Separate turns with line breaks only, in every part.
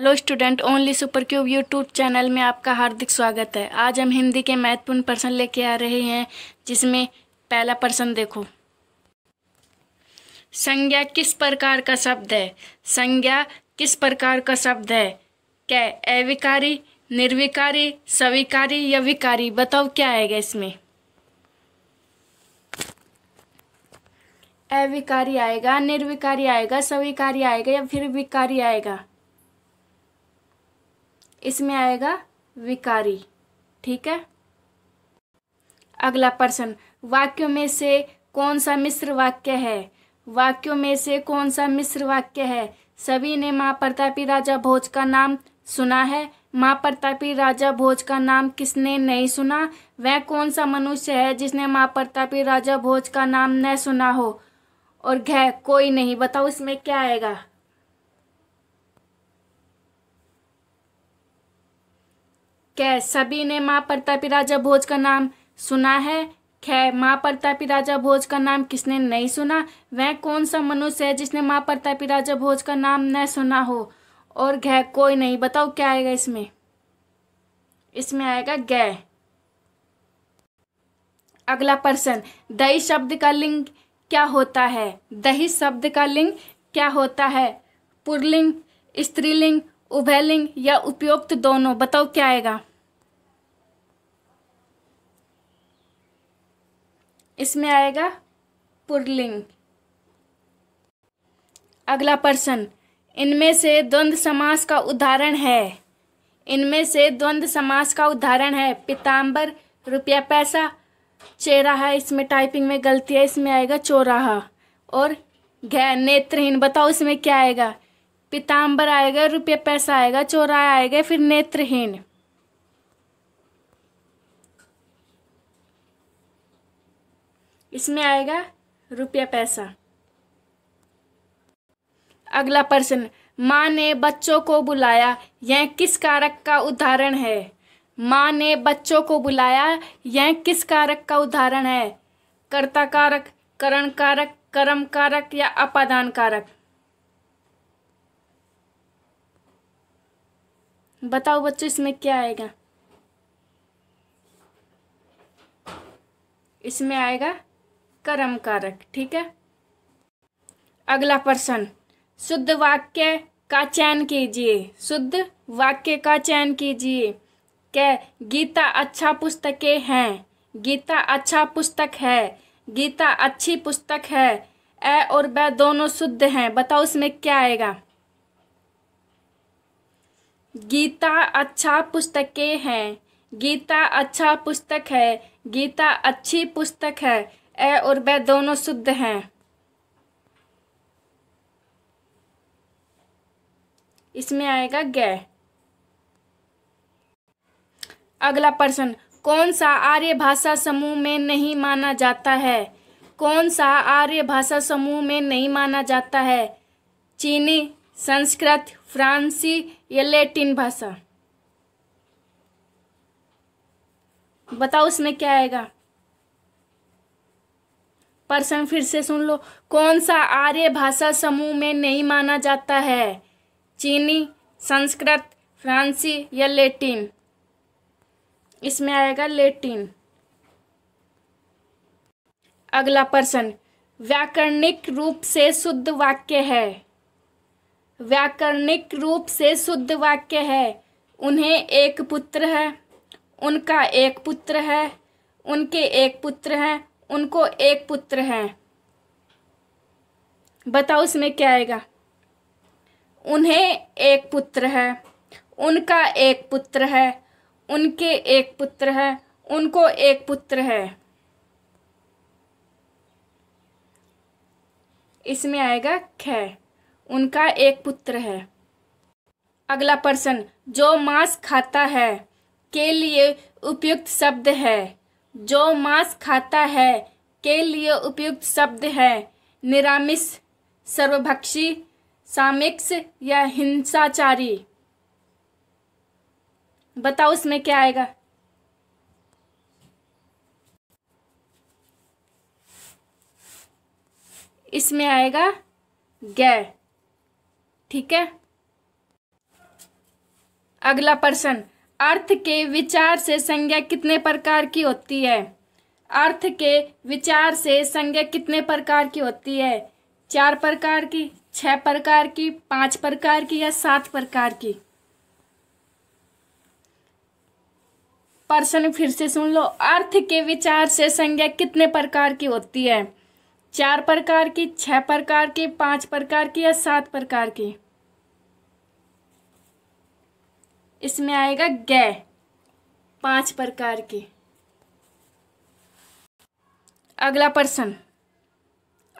hello student only super cube YouTube channel में आपका हार्दिक स्वागत है आज हम हिंदी के महत्वपूर्ण प्रश्न लेके आ रहे हैं जिसमें पहला प्रश्न देखो संज्ञा किस प्रकार का शब्द है संज्ञा किस प्रकार का शब्द है क्या अविकारी निर्विकारी स्वीकारी या विकारी बताओ क्या आएगा इसमें अविकारी आएगा निर्विकारी आएगा स्वीकारी आएगा या फिर विकारी आएगा इसमें आएगा विकारी ठीक है अगला प्रश्न वाक्यों में से कौन सा मिश्र वाक्य है वाक्यों में से कौन सा मिश्र वाक्य है सभी ने माँ प्रतापी राजा भोज का नाम सुना है माँ प्रतापी राजा भोज का नाम किसने नहीं सुना वह कौन सा मनुष्य है जिसने माँ प्रतापी राजा भोज का नाम न सुना हो और घ कोई नहीं बताओ इसमें क्या आएगा कै सभी ने माँ प्रतापी राजा भोज का नाम सुना है खै माँ प्रतापी राजा भोज का नाम किसने नहीं सुना वह कौन सा मनुष्य है जिसने माँ प्रतापी राजा भोज का नाम न सुना हो और घ कोई नहीं बताओ क्या आएगा इसमें इसमें आएगा ग अगला प्रश्न दही शब्द का लिंग क्या होता है दही शब्द का लिंग क्या होता है पुरलिंग स्त्रीलिंग उभयलिंग या उपयुक्त दोनों बताओ क्या आएगा इसमें आएगा पुरलिंग अगला प्रश्न इनमें से द्वंद्व समास का उदाहरण है इनमें से द्वंद्व समास का उदाहरण है पिताम्बर रुपया पैसा चेराहा इसमें टाइपिंग में गलती है इसमें आएगा चोराहा और घ नेत्रहीन बताओ इसमें क्या आएगा पीताम्बर आएगा रुपये पैसा आएगा चौराया आएगा फिर नेत्रहीन इसमें आएगा रुपया पैसा अगला प्रश्न माँ ने बच्चों को बुलाया यह किस कारक का उदाहरण है माँ ने बच्चों को बुलाया यह किस कारक का उदाहरण है कर्ता कारक करण कारक कर्म कारक या अपादान कारक बताओ बच्चों इसमें क्या आएगा इसमें आएगा कर्म कारक ठीक है अगला प्रश्न शुद्ध वाक्य का चयन कीजिए शुद्ध वाक्य का चयन कीजिए क्या गीता अच्छा पुस्तकें हैं गीता अच्छा पुस्तक है गीता अच्छी पुस्तक है ए और ब दोनों शुद्ध हैं बताओ इसमें क्या आएगा गीता अच्छा पुस्तकें हैं गीता अच्छा पुस्तक है गीता अच्छी पुस्तक है ए और वह दोनों शुद्ध हैं इसमें आएगा ग अगला प्रश्न कौन सा आर्य भाषा समूह में नहीं माना जाता है कौन सा आर्य भाषा समूह में नहीं माना जाता है चीनी संस्कृत फ्रांसी या लैटिन भाषा बताओ इसमें क्या आएगा प्रश्न फिर से सुन लो कौन सा आर्य भाषा समूह में नहीं माना जाता है चीनी संस्कृत फ्रांसी या लैटिन इसमें आएगा लैटिन अगला प्रश्न व्याकरणिक रूप से शुद्ध वाक्य है व्याकरणिक रूप से शुद्ध वाक्य है उन्हें एक पुत्र है उनका एक पुत्र है उनके एक पुत्र हैं उनको एक पुत्र है बताओ इसमें क्या आएगा उन्हें एक पुत्र है उनका एक पुत्र है उनके एक पुत्र है उनको एक पुत्र है इसमें आएगा खै उनका एक पुत्र है अगला प्रश्न जो मांस खाता है के लिए उपयुक्त शब्द है जो मांस खाता है के लिए उपयुक्त शब्द है निरामिष सर्वभक्षी सामिक्स या हिंसाचारी बताओ इसमें क्या आएगा इसमें आएगा गै ठीक है अगला प्रश्न अर्थ के विचार से संज्ञा कितने प्रकार की होती है अर्थ के विचार से संज्ञा कितने प्रकार की होती है चार प्रकार की छह प्रकार की पांच प्रकार की या सात प्रकार की प्रश्न फिर से सुन लो अर्थ के विचार से संज्ञा कितने प्रकार की होती है चार प्रकार के छह प्रकार के पांच प्रकार के या सात प्रकार के इसमें आएगा गै पांच प्रकार के अगला प्रश्न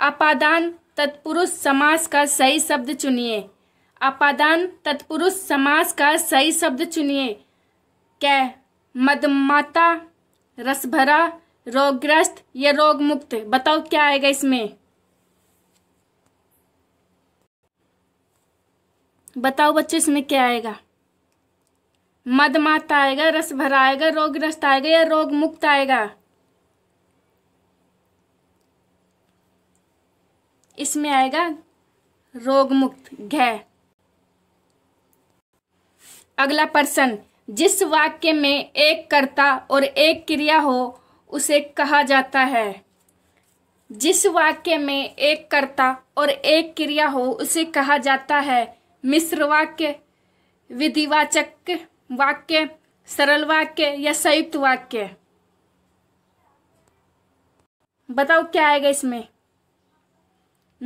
अपादान तत्पुरुष समास का सही शब्द चुनिए अपादान तत्पुरुष समास का सही शब्द चुनिए कै मदमाता रसभरा रोगग्रस्त या रोग मुक्त बताओ क्या आएगा इसमें बताओ बच्चों इसमें क्या आएगा मदमात आएगा रस भरा आएगा रोगग्रस्त आएगा या रोग मुक्त आएगा इसमें आएगा रोग मुक्त घ अगला प्रश्न जिस वाक्य में एक कर्ता और एक क्रिया हो उसे कहा जाता है जिस वाक्य में एक कर्ता और एक क्रिया हो उसे कहा जाता है मिश्र वाक्य विधिवाचक वाक्य सरल वाक्य या संयुक्त वाक्य बताओ क्या आएगा इसमें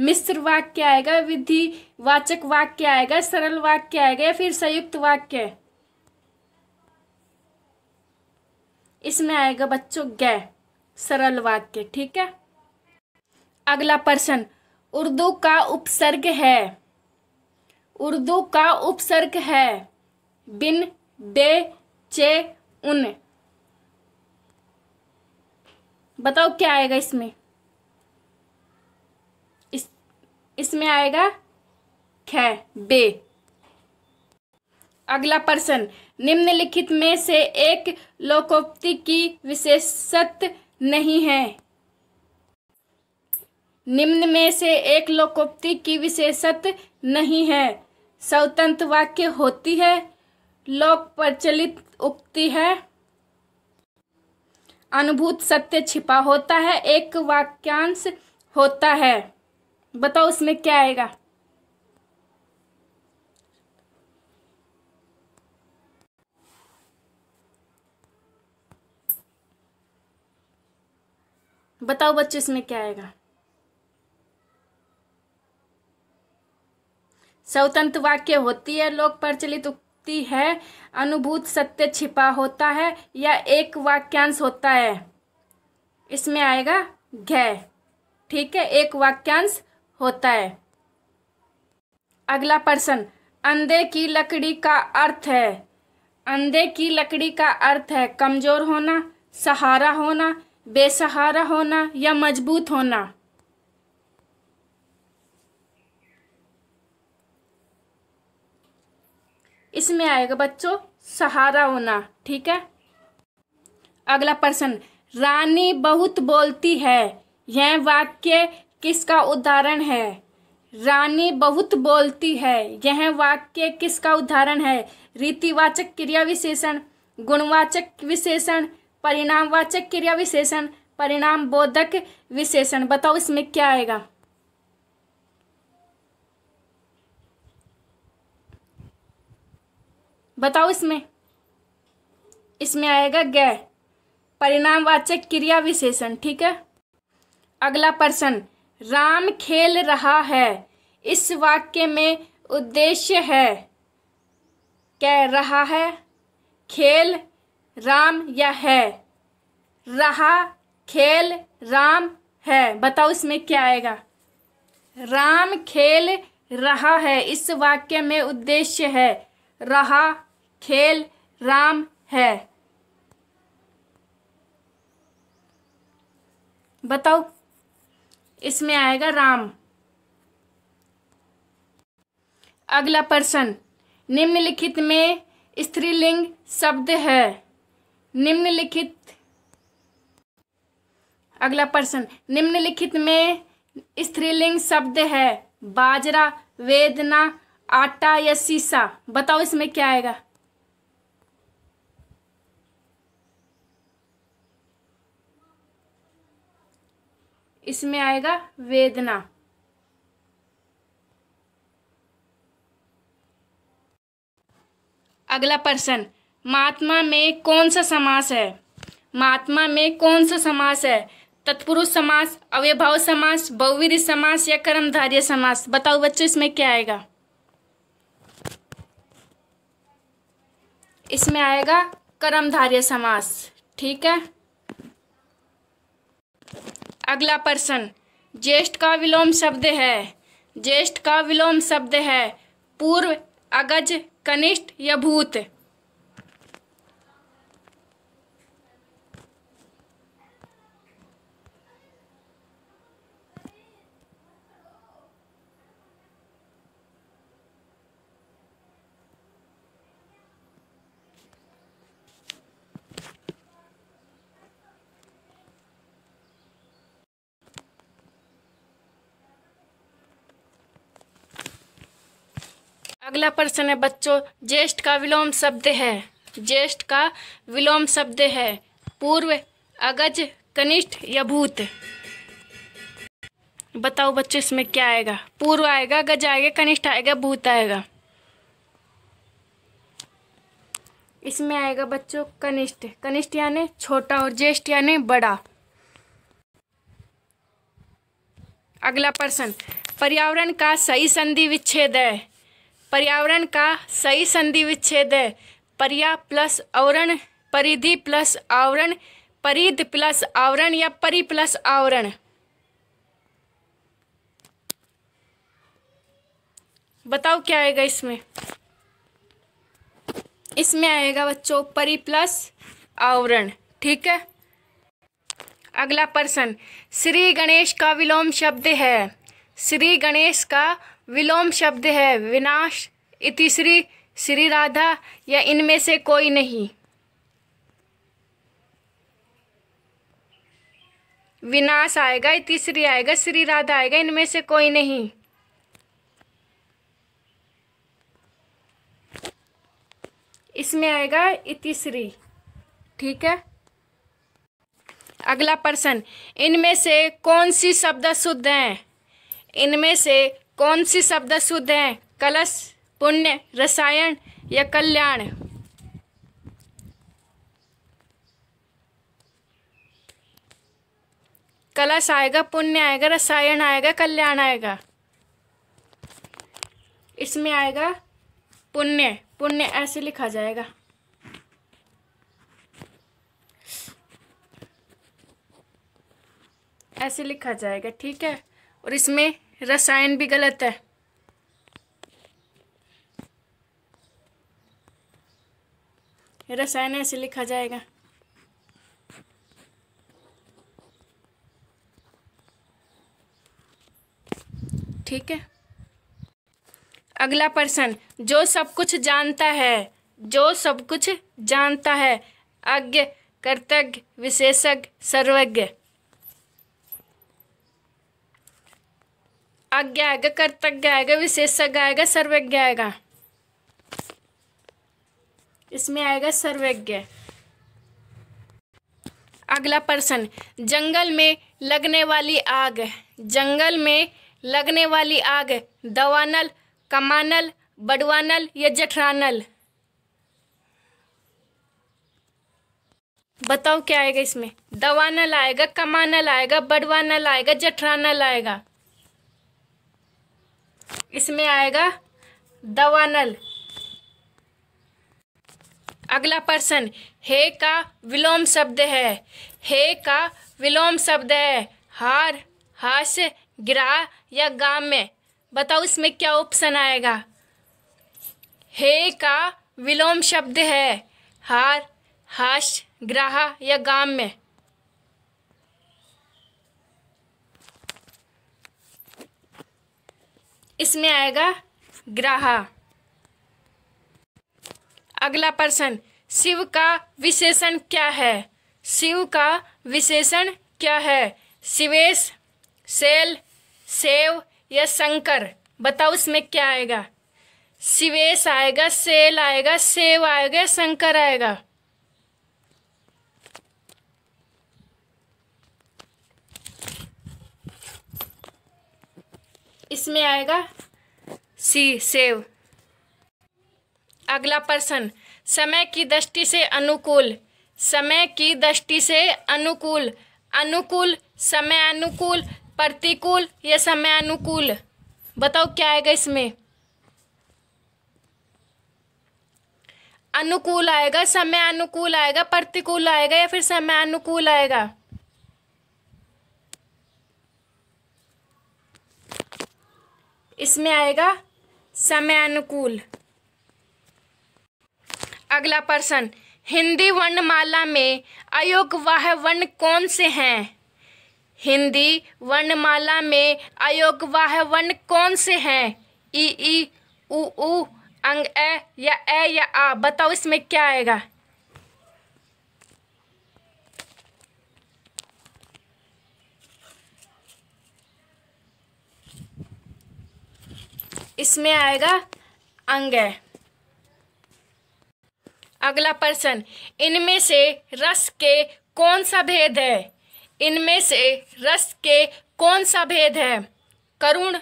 मिश्र वाक्य आएगा विधिवाचक वाक्य आएगा सरल वाक्य आएगा या फिर संयुक्त वाक्य इसमें आएगा बच्चों गै सरल वाक्य ठीक है अगला प्रश्न उर्दू का उपसर्ग है उर्दू का उपसर्ग है बिन बे चे उन बताओ क्या आएगा इसमें इस इसमें आएगा खै बे अगला प्रश्न निम्नलिखित में से एक लोकोक्ति की विशेषत नहीं है निम्न में से एक लोकोक्ति की विशेषत नहीं है स्वतंत्र वाक्य होती है लोक प्रचलित उक्ति है अनुभूत सत्य छिपा होता है एक वाक्यांश होता है बताओ उसमें क्या आएगा बताओ बच्चों इसमें क्या आएगा स्वतंत्र वाक्य होती है लोक प्रचलित उक्ति है अनुभूत सत्य छिपा होता है या एक वाक्यांश होता है इसमें आएगा घय ठीक है एक वाक्यांश होता है अगला प्रश्न अंधे की लकड़ी का अर्थ है अंधे की लकड़ी का अर्थ है कमजोर होना सहारा होना बेसहारा होना या मजबूत होना इसमें आएगा बच्चों सहारा होना ठीक है अगला प्रश्न रानी बहुत बोलती है यह वाक्य किसका उदाहरण है रानी बहुत बोलती है यह वाक्य किसका उदाहरण है रीतिवाचक क्रिया विशेषण गुणवाचक विशेषण परिणामवाचक क्रिया विशेषण परिणाम बोधक विशेषण बताओ इसमें क्या आएगा बताओ इसमें इसमें आएगा गय परिणामवाचक क्रिया विशेषण ठीक है अगला प्रश्न राम खेल रहा है इस वाक्य में उद्देश्य है कह रहा है खेल राम या है रहा खेल राम है बताओ इसमें क्या आएगा राम खेल रहा है इस वाक्य में उद्देश्य है रहा खेल राम है बताओ इसमें आएगा राम अगला प्रश्न निम्नलिखित में स्त्रीलिंग शब्द है निम्नलिखित अगला प्रश्न निम्नलिखित में स्त्रीलिंग शब्द है बाजरा वेदना आटा या सीसा बताओ इसमें क्या आएगा इसमें आएगा वेदना अगला प्रश्न महात्मा में कौन सा समास है महात्मा में कौन सा समास है तत्पुरुष समास अव्यभाव समास बहुविध समास या कर्मधार्य समास बताओ बच्चों इसमें क्या आएगा इसमें आएगा कर्मधार्य समास ठीक है अगला प्रश्न ज्येष्ठ का विलोम शब्द है ज्येष्ठ का विलोम शब्द है पूर्व अगज कनिष्ठ या भूत अगला प्रश्न है बच्चों ज्येष्ठ का विलोम शब्द है ज्येष्ठ का विलोम शब्द है पूर्व अगज कनिष्ठ या भूत बताओ बच्चों इसमें क्या आएगा पूर्व आएगा गज आएगा कनिष्ठ आएगा भूत आएगा इसमें आएगा बच्चों कनिष्ठ कनिष्ठ यानी छोटा और ज्येष्ठ यानी बड़ा अगला प्रश्न पर्यावरण का सही संधि विच्छेद है पर्यावरण का सही संधि विच्छेद है पर्या प्लस आवरण परिधि प्लस आवरण परिध प्लस आवरण या परि प्लस आवरण बताओ क्या आएगा इसमें इसमें आएगा बच्चों परि प्लस आवरण ठीक है अगला प्रश्न श्री गणेश का विलोम शब्द है श्री गणेश का विलोम शब्द है विनाश इतिश्री श्री राधा या इनमें से कोई नहीं विनाश आएगा इति श्री आएगा श्री राधा आएगा इनमें से कोई नहीं इसमें आएगा इतिश्री ठीक है अगला प्रश्न इनमें से कौन सी शब्द शुद्ध हैं इनमें से कौन से शब्द शुद्ध हैं कलश पुण्य रसायन या कल्याण कलश आएगा पुण्य आएगा रसायन आएगा कल्याण आएगा इसमें आएगा पुण्य पुण्य ऐसे लिखा जाएगा ऐसे लिखा जाएगा ठीक है और इसमें रसायन भी गलत है रसायन ऐसे लिखा जाएगा ठीक है अगला प्रश्न जो सब कुछ जानता है जो सब कुछ जानता है अज्ञ कर्तज्ञ विशेषज्ञ सर्वज्ञ अज्ञ आएगा कर्तज्ञ आएगा विशेषज्ञ आएगा सर्वज्ञ आएगा इसमें आएगा सर्वज्ञ अगला प्रश्न जंगल में लगने वाली आग जंगल में लगने वाली आग दवानल कमानल बडवानल या जठरानल बताओ क्या आएगा इसमें दवानल आएगा कमानल आएगा बडवानल आएगा जठरानल आएगा इसमें आएगा दवानल अगला प्रश्न हे का विलोम शब्द है हे का विलोम शब्द है हार हास गिरा या गाम में बताओ इसमें क्या ऑप्शन आएगा हे का विलोम शब्द है हार हाश ग्राह या गाम में इसमें आएगा ग्राह अगला प्रश्न शिव का विशेषण क्या है शिव का विशेषण क्या है शिवेश सेल सेव या शंकर बताओ इसमें क्या आएगा शिवेश आएगा सेल आएगा सेव आएगा शंकर आएगा इसमें आएगा सी सेव अगला प्रश्न समय की दृष्टि से अनुकूल समय की दृष्टि से अनुकूल अनुकूल समय अनुकूल प्रतिकूल या समय अनुकूल बताओ क्या आएगा इसमें अनुकूल आएगा समय अनुकूल आएगा प्रतिकूल आएगा या फिर समय अनुकूल आएगा इसमें आएगा समय अनुकूल अगला प्रश्न हिंदी वर्णमाला में अयोग वाह वर्ण कौन से हैं हिंदी वर्णमाला में अयोग वाह वर्ण कौन से हैं ई ई उ उ अंग ए या ए या आ बताओ इसमें क्या आएगा इसमें आएगा है अगला प्रश्न इनमें से रस के कौन सा भेद है इनमें से रस के कौन सा भेद है करुण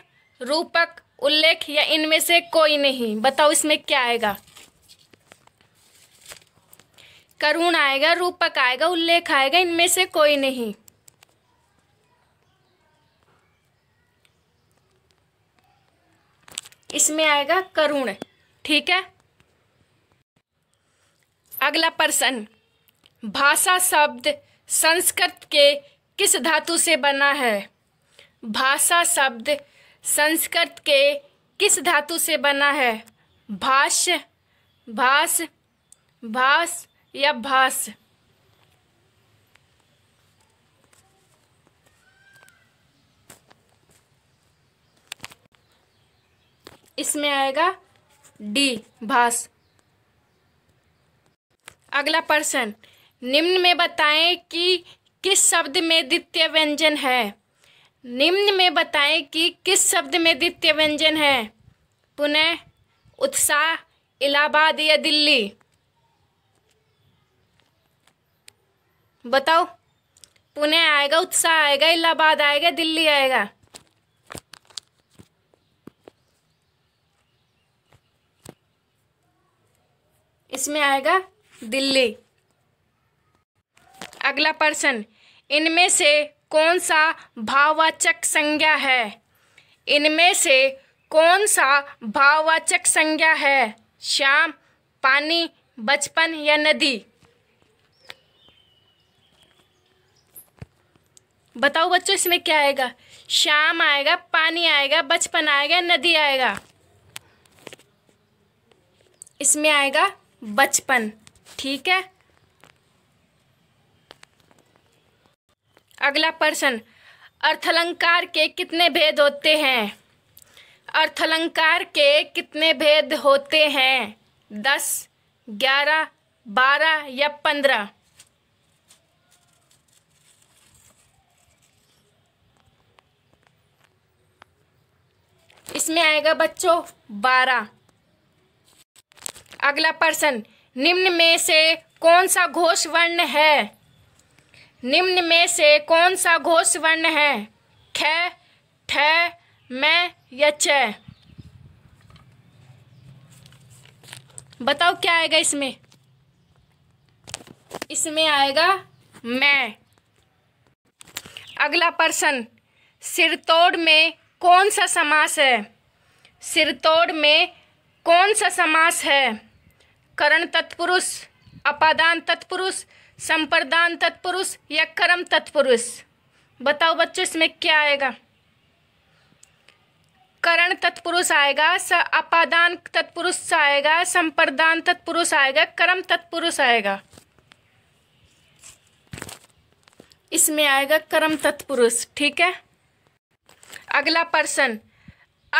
रूपक उल्लेख या इनमें से कोई नहीं बताओ इसमें क्या आएगा करुण आएगा रूपक आएगा उल्लेख आएगा इनमें से कोई नहीं इसमें आएगा करुण ठीक है अगला प्रश्न भाषा शब्द संस्कृत के किस धातु से बना है भाषा शब्द संस्कृत के किस धातु से बना है भाष्य भाष भाष या भाष इसमें आएगा डी भास अगला प्रश्न निम्न में बताएं कि किस शब्द में द्वितीय व्यंजन है निम्न में बताएं कि किस शब्द में द्वितीय व्यंजन है पुणे उत्साह इलाहाबाद या दिल्ली बताओ पुणे आएगा उत्साह आएगा इलाहाबाद आएगा दिल्ली आएगा इसमें आएगा दिल्ली अगला प्रश्न इनमें से कौन सा भाववाचक संज्ञा है इनमें से कौन सा भाववाचक संज्ञा है श्याम पानी बचपन या नदी बताओ बच्चों इसमें क्या आएगा श्याम आएगा पानी आएगा बचपन आएगा नदी आएगा इसमें आएगा बचपन ठीक है अगला प्रश्न अर्थलंकार के कितने भेद होते हैं अर्थलंकार के कितने भेद होते हैं दस ग्यारह बारह या पंद्रह इसमें आएगा बच्चों बारह अगला प्रश्न निम्न में से कौन सा घोष वर्ण है निम्न में से कौन सा घोष वर्ण है ख ठ मै या च बताओ क्या आएगा इसमें इसमें आएगा मैं अगला प्रश्न सिरतोड़ में कौन सा समास है सिरतोड़ में कौन सा समास है करण तत्पुरुष अपादान तत्पुरुष संप्रदान तत्पुरुष या कर्म तत्पुरुष बताओ बच्चों इसमें क्या आएगा करण तत्पुरुष आएगा स अपादान तत्पुरुष आएगा संप्रदान तत्पुरुष आएगा कर्म तत्पुरुष आएगा इसमें आएगा कर्म तत्पुरुष ठीक है अगला प्रश्न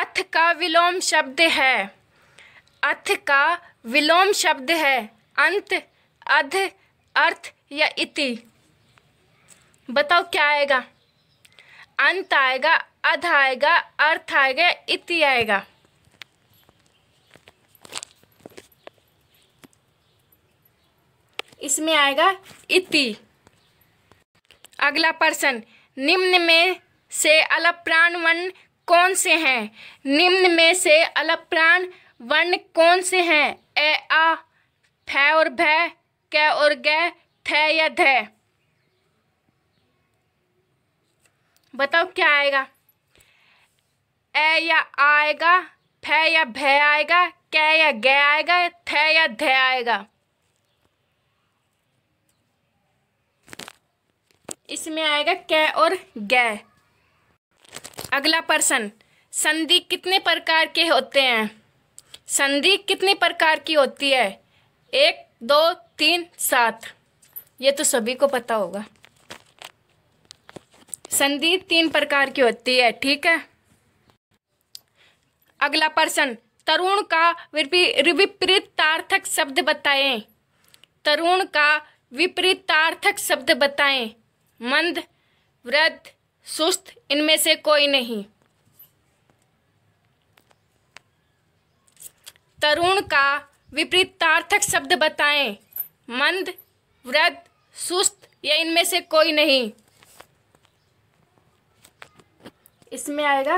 अथ का विलोम शब्द है अथ का विलोम शब्द है अंत अध अर्थ या इति बताओ क्या आएगा अंत आएगा अध आएगा अर्थ आएगा इति आएगा इसमें आएगा इति अगला प्रश्न निम्न में से अलप्राण वर्ण कौन से हैं निम्न में से अलप्राण वर्ण कौन से हैं ए आ फ और भ क और गै थ या ध बताओ क्या आएगा ए या आएगा फ या भ आएगा कै या गै आएगा थ या ध आएगा इसमें आएगा कै और गै अगला प्रश्न संधि कितने प्रकार के होते हैं संधि कितने प्रकार की होती है एक दो तीन सात ये तो सभी को पता होगा संधि तीन प्रकार की होती है ठीक है अगला प्रश्न तरुण का विपरीतार्थक शब्द बताएं तरुण का विपरीतार्थक शब्द बताएं मंद वृद्ध सुस्त इनमें से कोई नहीं तरुण का विपरीतार्थक शब्द बताएं मंद वृद्ध सुस्त या इनमें से कोई नहीं इसमें आएगा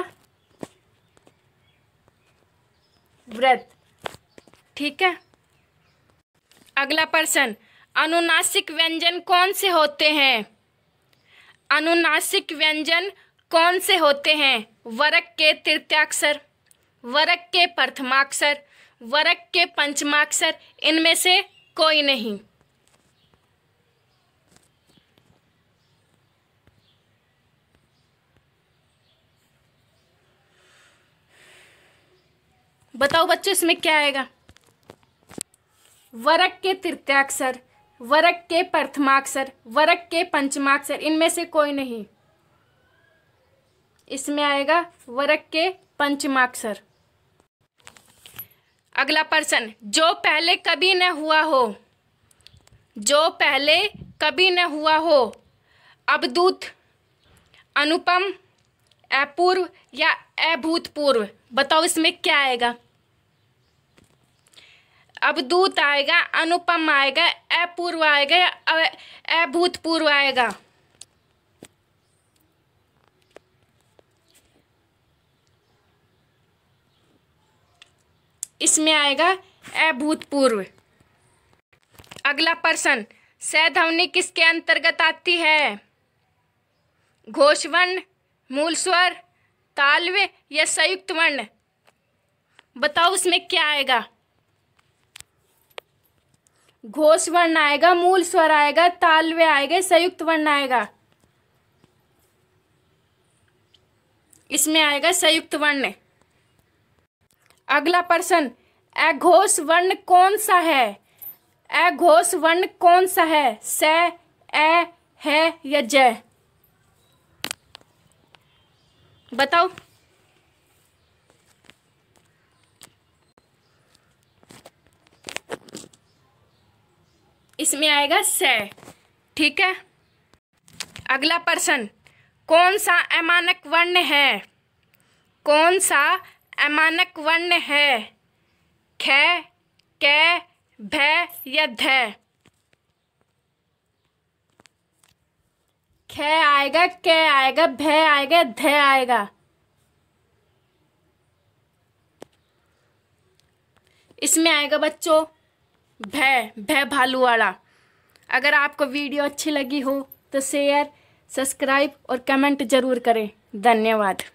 व्रत ठीक है अगला प्रश्न अनुनासिक व्यंजन कौन से होते हैं अनुनासिक व्यंजन कौन से होते हैं वरक के तृतीयाक्षर वरक के प्रथमाक्षर वरक के पंचमाक्षर इनमें से कोई नहीं बताओ बच्चों इसमें क्या आएगा वरक के तृतीयाक्षर वरक के प्रथमाक्षर वरक के पंचमाक्षर इनमें से कोई नहीं इसमें आएगा वरक के पंचमाक्षर अगला प्रश्न जो पहले कभी न हुआ हो जो पहले कभी न हुआ हो अवधूत अनुपम अपूर्व या अभूतपूर्व बताओ इसमें क्या आएगा अवधूत आएगा अनुपम आएगा अपूर्व आएगा या अभूतपूर्व आएगा इसमें आएगा अभूतपूर्व अगला प्रश्न सध्वनि किसके अंतर्गत आती है घोषवर्ण मूल स्वर तालव्य या संयुक्त वर्ण बताओ उसमें क्या आएगा घोष वर्ण आएगा मूल स्वर आएगा तालव्य आएगा संयुक्त वर्ण आएगा इसमें आएगा संयुक्त वर्ण अगला प्रश्न अघोष वर्ण कौन सा है अघोष वर्ण कौन सा है स ए है या जय बताओ इसमें आएगा स ठीक है अगला प्रश्न कौन सा अमानक वर्ण है कौन सा अमानक वर्ण है ख कै भ या ध ख आएगा क आएगा भ आएगा ध आएगा इसमें आएगा बच्चों भय भय वाला अगर आपको वीडियो अच्छी लगी हो तो शेयर सब्सक्राइब और कमेंट ज़रूर करें धन्यवाद